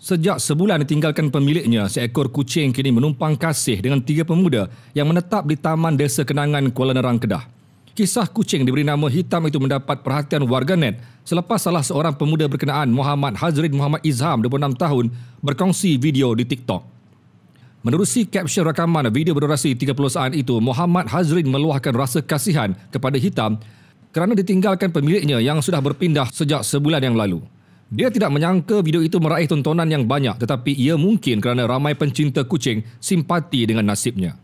Sejak sebulan ditinggalkan pemiliknya, seekor kucing kini menumpang kasih dengan tiga pemuda yang menetap di Taman Desa Kenangan Kuala Nerang Kedah. Kisah kucing diberi nama hitam itu mendapat perhatian warganet selepas salah seorang pemuda berkenaan Muhammad Hazrin Muhammad Izham, 26 tahun, berkongsi video di TikTok. Menerusi caption rakaman video berdurasi 30 saat itu, Muhammad Hazrin meluahkan rasa kasihan kepada hitam kerana ditinggalkan pemiliknya yang sudah berpindah sejak sebulan yang lalu. Dia tidak menyangka video itu meraih tontonan yang banyak tetapi ia mungkin kerana ramai pencinta kucing simpati dengan nasibnya.